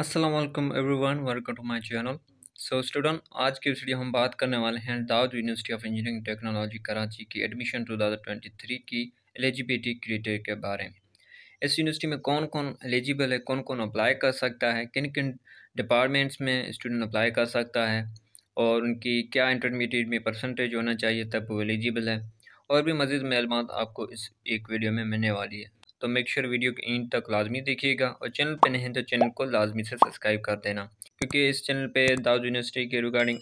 असलम वन welcome to my channel so student आज की वीडियो हम बात करने वाले हैं Dawood university of engineering technology Karachi की एडमिशन 2023 की एलिजिबिलिटी क्रिटेरिया के बारे में इस यूनिवर्सिटी में कौन कौन एलिजिबल है कौन कौन अप्लाई कर सकता है किन किन डिपार्टमेंट्स में स्टूडेंट अप्लाई कर सकता है और उनकी क्या इंटरमीडिएट में परसेंटेज होना चाहिए तब वो एलिजिबल है और भी मज़ीद मालूम आपको इस एक वीडियो में मिलने वाली है तो मेक श्योर वीडियो के इंड तक लाजमी देखिएगा और चैनल पर नहीं तो चैनल को लाजमी से सब्सक्राइब कर देना क्योंकि इस चैनल पर दाऊद यूनिवर्सिटी के रिगार्डिंग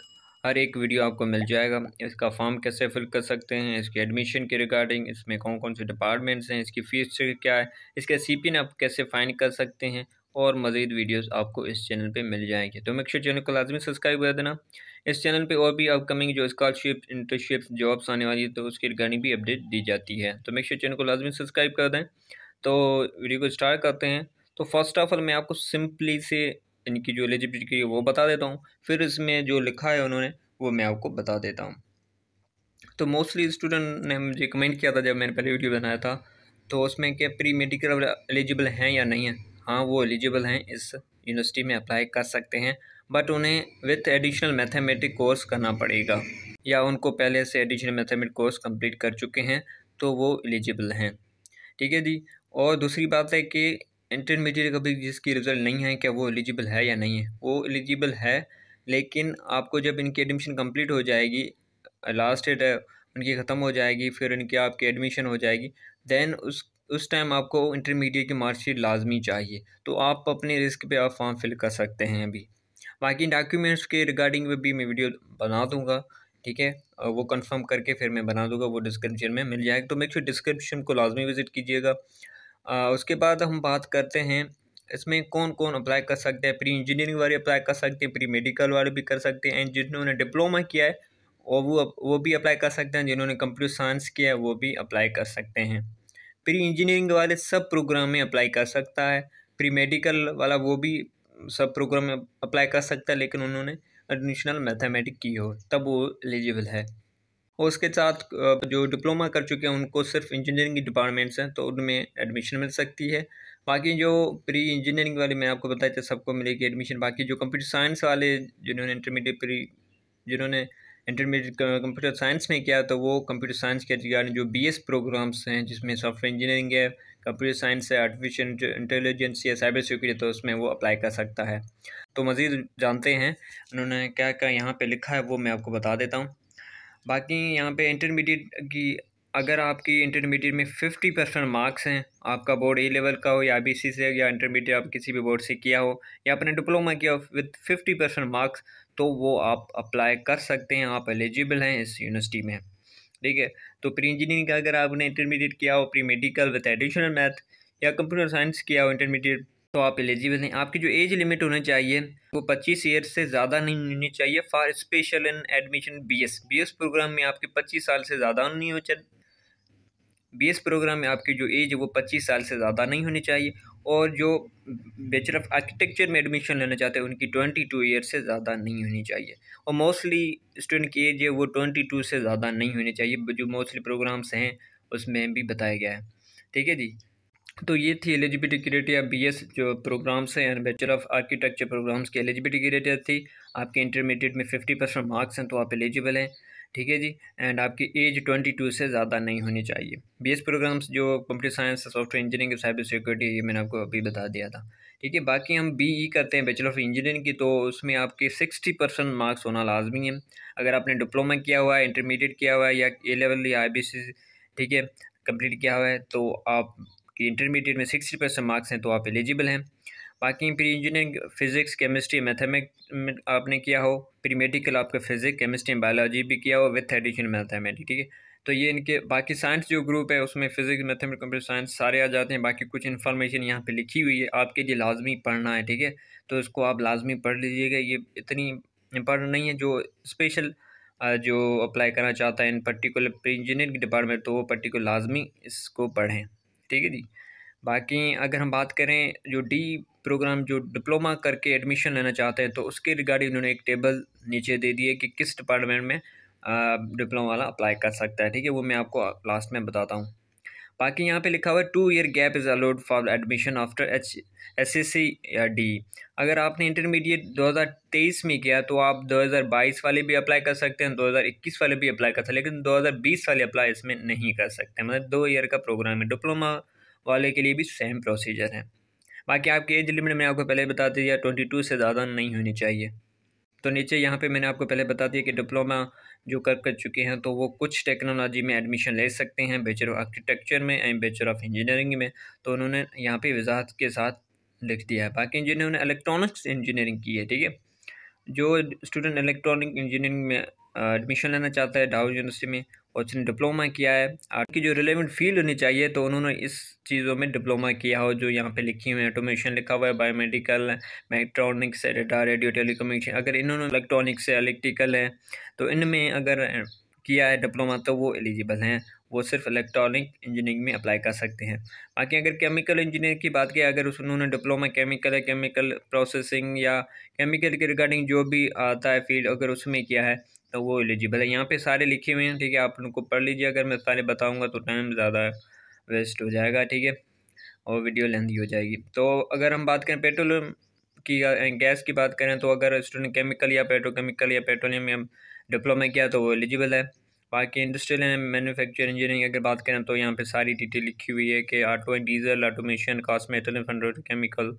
हर एक वीडियो आपको मिल जाएगा इसका फॉर्म कैसे फिल कर सकते हैं इसके एडमिशन के रिगार्डिंग इसमें कौन कौन से डिपार्टमेंट्स हैं इसकी फीस क्या है इसके सी पी आप कैसे फ़ाइन कर सकते हैं और मज़ीद वीडियोस आपको इस चैनल पे मिल जाएंगे तो मेक श्योर चैनल को लाजमी सब्सक्राइब कर देना इस चैनल पे और भी अपकमिंग जो स्कॉलरशिप इंटर्नशिप जॉब्स आने वाली है तो उसकी रिगार्डिंग भी अपडेट दी जाती है तो मेक श्योर चैनल को लाजमी सब्सक्राइब कर दें तो वीडियो को स्टार्ट करते हैं तो फर्स्ट ऑफ ऑल मैं आपको सिंपली से इनकी जो एलिजिबिलिटी है वो बता देता हूँ फिर इसमें जो लिखा है उन्होंने वो मैं आपको बता देता हूँ तो मोस्टली स्टूडेंट ने मुझे कमेंट किया था जब मैंने पहले वीडियो बनाया था तो उसमें क्या प्री मेडिकल एलिजिबल हैं या नहीं है हाँ वो एलिजिबल हैं इस यूनिवर्सिटी में अप्लाई कर सकते हैं बट उन्हें विथ एडिशनल मैथमेटिक कोर्स करना पड़ेगा या उनको पहले से एडिशनल मैथमेटिक कोर्स कंप्लीट कर चुके हैं तो वो एलिजिबल हैं ठीक है जी और दूसरी बात है कि इंटरमीडिएट का भी जिसकी रिज़ल्ट नहीं है क्या वो एलिजिबल है या नहीं है वो एलिजिबल है लेकिन आपको जब इनकी एडमिशन कंप्लीट हो जाएगी लास्ट डेट है उनकी ख़त्म हो जाएगी फिर उनकी आपकी एडमिशन हो जाएगी दैन उस उस टाइम आपको इंटरमीडिएट की मार्कशीट लाजमी चाहिए तो आप अपने रिस्क पे आप फॉर्म फिल कर सकते हैं अभी बाकी डॉक्यूमेंट्स के रिगार्डिंग में भी मैं वीडियो बना दूंगा ठीक है वो कंफर्म करके फिर मैं बना दूंगा वो डिस्क्रिप्शन में मिल जाएगा तो मेक श्योर डिस्क्रिप्शन को लाजमी विज़िट कीजिएगा उसके बाद हम बात करते हैं इसमें कौन कौन अप्लाई कर सकते हैं प्री इंजीनियरिंग वाले अप्लाई कर सकते हैं प्री मेडिकल वाले भी कर सकते हैं एंड जिन्होंने डिप्लोमा किया है और वो वो भी अप्लाई कर सकते हैं जिन्होंने कंप्यूटर साइंस किया है वो भी अप्लाई कर सकते हैं प्री इंजीनियरिंग वाले सब प्रोग्राम में अप्लाई कर सकता है प्री मेडिकल वाला वो भी सब प्रोग्राम में अप्लाई कर सकता है लेकिन उन्होंने एडमिशनल मैथमेटिक की हो तब वो एलिजिबल है और उसके साथ जो डिप्लोमा कर चुके हैं उनको सिर्फ इंजीनियरिंग की डिपार्टमेंट्स हैं तो उनमें एडमिशन मिल सकती है बाकी जो प्री इंजीनियरिंग वाले मैं आपको बताया था सबको मिलेगी एडमिशन बाकी जो कंप्यूटर साइंस वाले जिन्होंने इंटरमीडिएट प्री जिन्होंने इंटरमीडिएट कंप्यूटर साइंस में किया तो वो कंप्यूटर साइंस के रिगार्डिंग जो बी प्रोग्राम्स हैं जिसमें सॉफ्टवेयर इंजीनियरिंग है कंप्यूटर साइंस है आर्टिफिशियल इंटेलिजेंस या साइबर सिक्योरिटी तो उसमें वो अप्लाई कर सकता है तो मज़ीद जानते हैं उन्होंने क्या क्या यहाँ पे लिखा है वो मैं आपको बता देता हूँ बाकी यहाँ पे इंटरमीडिएट की अगर आपकी इंटरमीडिएट में फिफ्टी परसेंट मार्क्स हैं आपका बोर्ड ए लेवल का हो या बी सी से या इंटरमीडिएट आप किसी भी बोर्ड से किया हो या आपने डिप्लोमा किया हो विद फिफ्टी परसेंट मार्क्स तो वो आप अप्लाई कर सकते हैं आप एलिजिबल हैं इस यूनिवर्सिटी में ठीक है तो प्री इंजीनियरिंग का अगर आपने इंटरमीडिएट किया हो pre medical with additional math या कंप्यूटर साइंस किया हो इंटरमीडिएट तो आप एलिजिबल हैं आपकी जो एज लिमिट होनी चाहिए वो 25 ईयर से ज़्यादा नहीं होनी चाहिए for special in admission BS BS program में आपके 25 साल से ज़्यादा नहीं हो बीएस प्रोग्राम में आपकी जो एज है वो 25 साल से ज़्यादा नहीं होनी चाहिए और जो बैचलर ऑफ आर्किटेक्चर में एडमिशन लेना चाहते हैं उनकी टू ईयर से ज़्यादा नहीं होनी चाहिए और मोस्टली स्टूडेंट की एज है वो टू से ज़्यादा नहीं होनी चाहिए जो मोस्टली प्रोग्राम्स हैं उसमें भी बताया गया है ठीक है जी तो ये थी एलिजिबिलिटी क्रिएटिया बी एस जो प्रोग्राम्स हैं यानी बैचलर ऑफ आर्किटेक्चर प्रोग्राम्स की एलिजिबिलिटी क्रिएटिया थी आपके इंटरमीडिएट में फिफ्टी परसेंट मार्क्स हैं तो आप एलिजिबल हैं ठीक है जी एंड आपकी एज ट्वेंटी टू से ज़्यादा नहीं होनी चाहिए बी एस प्रोग्राम्स जो computer science software engineering cyber security ये मैंने आपको अभी बता दिया था ठीक है बाकी हम बी ई e करते हैं बैचलर ऑफ इंजीनियरिंग की तो उसमें आपके सिक्सटी परसेंट मार्क्स होना लाजमी है अगर आपने डिप्लोमा किया हुआ है इंटरमीडिएट किया हुआ है या ए लेवल या आई बी सी ठीक है कंप्लीट किया हुआ है तो आप कि इंटरमीडिएट में सिक्सटी परसेंट मार्क्स हैं तो आप एलिजिबल हैं बाकी प्री इंजीनियरिंग फिजिक्स केमिस्ट्री में आपने किया हो प्री मेडिकल आपका फिजिक्स केमिस्ट्री एंड बायोलॉजी भी किया हो विथ एडिशन मैथमेटिक ठीक है तो ये इनके बाकी साइंस जो ग्रुप है उसमें फिजिक्स मैथमेटिक कंप्यूटर साइंस सारे आ जाते हैं बाकी कुछ इन्फॉर्मेशन यहाँ पर लिखी हुई है आपके लिए लाजमी पढ़ना है ठीक है तो इसको आप लाजमी पढ़ लीजिएगा ये इतनी इम्पॉर्टेंट नहीं है जो स्पेशल जो अप्लाई करना चाहता है in particular pre engineering department तो वो पर्टिकुलर लाजमी इसको पढ़ें ठीक है जी बाकी अगर हम बात करें जो डी प्रोग्राम जो डिप्लोमा करके एडमिशन लेना चाहते हैं तो उसके रिगार्डिंग उन्होंने एक टेबल नीचे दे दिए कि किस डिपार्टमेंट में डिप्लोमा वाला अप्लाई कर सकता है ठीक है वो मैं आपको लास्ट में बताता हूँ बाकी यहाँ पे लिखा हुआ है two year gap is allowed for admission after H S S C या डी अगर आपने इंटरमीडिएट 2023 में किया तो आप 2022 वाले भी अप्लाई कर सकते हैं 2021 वाले भी अप्लाई कर सकते हैं लेकिन 2020 वाले अप्लाई इसमें नहीं कर सकते मतलब दो ईयर का प्रोग्राम है डिप्लोमा वाले के लिए भी सेम प्रोसीजर है बाकी आपकी एज लिमिट मैंने आपको पहले बता दिया ट्वेंटी टू से ज़्यादा नहीं होनी चाहिए तो नीचे यहाँ पर मैंने आपको पहले बता दिया कि डिप्लोमा जो कर कर चुके हैं तो वो कुछ टेक्नोलॉजी में एडमिशन ले सकते हैं बेचर ऑफ आर्किटेक्चर में एंड बेचर ऑफ इंजीनियरिंग में तो उन्होंने यहाँ पे वजाहत के साथ लिख दिया है बाकी जिन्होंने इलेक्ट्रॉनिक्स इंजीनियरिंग की है ठीक है जो स्टूडेंट इलेक्ट्रॉनिक इंजीनियरिंग में एडमिशन लेना चाहता है डाउ यूनिवर्सिटी में और उसने डिप्लोमा किया है आपकी जो रिलेवेंट फील्ड होनी चाहिए तो उन्होंने इस चीज़ों में डिप्लोमा किया हो जो यहाँ पे लिखी हुई है ऑटोमेशन लिखा हुआ है बायोमेडिकल इलेक्ट्रॉनिक्स है रेडियो टेलीकम्युनिकेशन अगर इन्होंने इलेक्ट्रॉनिक्स है इलेक्ट्रिकल है तो इनमें अगर किया है डिप्लोमा तो वो एलिजिबल हैं वो सिर्फ इलेक्ट्रॉनिक इंजीनियरिंग में अप्लाई कर सकते हैं बाकी अगर केमिकल इंजीनियर की बात की अगर उन्होंने डिप्लोमा केमिकल है केमिकल प्रोसेसिंग या केमिकल के रिगार्डिंग जो भी आता है फील्ड अगर उसमें किया है तो वो एलिजिबल है यहाँ पे सारे लिखे हुए हैं ठीक है आप उनको पढ़ लीजिए अगर मैं सारे बताऊँगा तो टाइम ज़्यादा वेस्ट हो जाएगा ठीक है और वीडियो लेंदी हो जाएगी तो अगर हम बात करें पेट्रोलियम की गैस की बात करें तो अगर स्टूडेंट केमिकल या पेट्रोकेमिकल या पेट्रोलियम या डिप्लोमा किया तो वो एलिजिबल है बाकी इंडस्ट्रियल एंड मैनुफेक्चर इंजीनियरिंग अगर बात करें तो यहाँ पे सारी डिटेल लिखी हुई है कि auto and diesel automation cast and chemical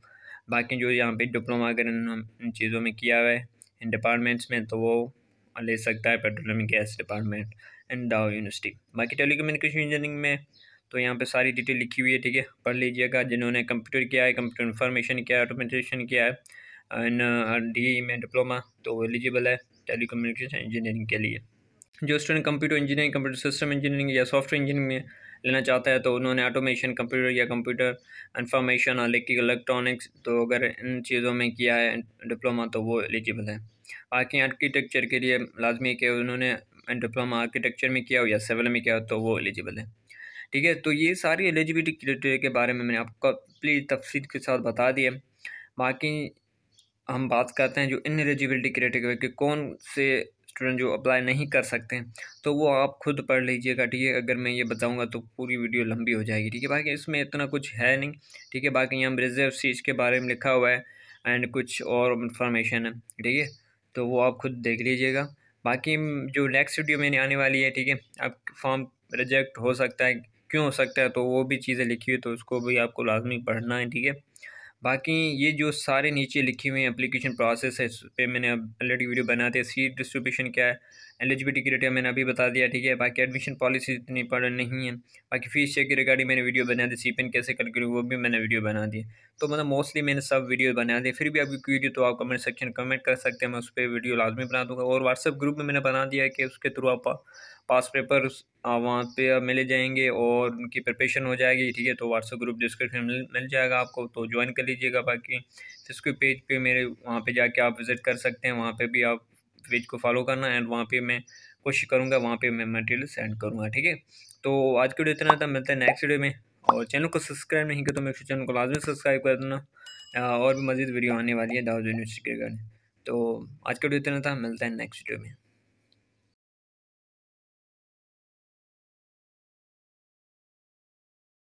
बाकी जो यहाँ पे डिप्लोमा अगर इन चीज़ों में किया हुआ है इन डिपार्टमेंट्स में तो वो ले सकता है petroleum gas department and Dawood university बाकी टेली कम्युनिकेशन इंजीनियरिंग में तो यहाँ पे सारी डिटेल लिखी हुई है ठीक है पढ़ लीजिएगा जिन्होंने कंप्यूटर किया है कंप्यूटर इन्फॉर्मेशन किया है ऑटोमेटेशन किया है एंड डी e में डिप्लोमा तो एलिजिबल है टेली कम्युनिकेशन इंजीनियरिंग के लिए जो student computer engineering computer system engineering या सॉफ्टवेयर इंजीनियरिंग में लेना चाहता है तो उन्होंने ऑटोमेशन कंप्यूटर या कंप्यूटर इंफॉर्मेशन और इलेक्ट्रॉनिक्स तो अगर इन चीज़ों में किया है डिप्लोमा तो वो एलिजिबल है बाकी आर्किटेक्चर के लिए लाजमी है कि उन्होंने डिप्लोमा आर्किटेक्चर में किया हो या सिविल में किया हो तो वो एलिजिबल है ठीक है तो ये सारी एलिजिबिलिटी क्राइटेरिया के बारे में मैंने आपको प्लीज तफसील के साथ बता दिया बाकी हम बात करते हैं जो इन एलिजिबिलिटी क्राइटेरिया के कौन से स्टूडेंट जो अप्लाई नहीं कर सकते हैं तो वो आप खुद पढ़ लीजिएगा ठीक है अगर मैं ये बताऊँगा तो पूरी वीडियो लंबी हो जाएगी ठीक है बाकी इसमें इतना कुछ है नहीं ठीक है बाकी यहाँ रिजर्व सीट के बारे में लिखा हुआ है एंड कुछ और इन्फॉर्मेशन है ठीक है तो वो आप खुद देख लीजिएगा बाकी जो नेक्स्ट वीडियो मैंने आने वाली है ठीक है आप फॉर्म रिजेक्ट हो सकता है क्यों हो सकता है तो वो भी चीज़ें लिखी हुई तो उसको भी आपको लाजमी पढ़ना है ठीक है बाकी ये जो सारे नीचे लिखे हुए हैं एप्लीकेशन प्रोसेस है इस पर मैंने अब ऑलरेडी वीडियो बनाते हैं सीट डिस्ट्रीब्यूशन क्या है एलिजिबिलिटी क्राइटेरिया मैंने अभी बता दिया ठीक है बाकी एडमिशन पॉलिसी इतनी पड़ नहीं है बाकी फीस चेक की रिगार्डिंग मैंने वीडियो बना दी सी कैसे करी वो भी मैंने वीडियो बना दी तो मतलब मोस्टली मैंने सब वीडियो बना दिए फिर भी आपकी क्यूरी तो आप कमेंट सेक्शन कमेंट कर सकते हैं मैं उस पर वीडियो लाजमी बना दूँगा और व्हाट्सअप ग्रुप में मैंने बना दिया कि उसके थ्रू आप पास पेपर वहाँ पे मिले जाएंगे और उनकी प्रिपरेशन हो जाएगी ठीक है तो व्हाट्सअप ग्रुप डिस्क्रिप्शन मिल, मिल जाएगा आपको तो ज्वाइन कर लीजिएगा बाकी फेसबुक पेज पे मेरे वहाँ पे जाके आप विज़िट कर सकते हैं वहाँ पे भी आप पेज को फॉलो करना एंड वहाँ पे मैं कोशिश करूँगा वहाँ पे मैं मटेरियल सेंड करूँगा ठीक है तो आज की वीडियो इतना था मिलते हैं नेक्स्ट वीडियो में और चैनल को सब्सक्राइब नहीं किया तो मेरे चैनल को लाजमी सब्सक्राइब कर देना और भी मज़ीद वीडियो आने वाली है दाऊद यूनिवर्सिटी के रिगार्डिंग तो आज का वीडियो इतना था मिलता है नेक्स्ट वीडियो में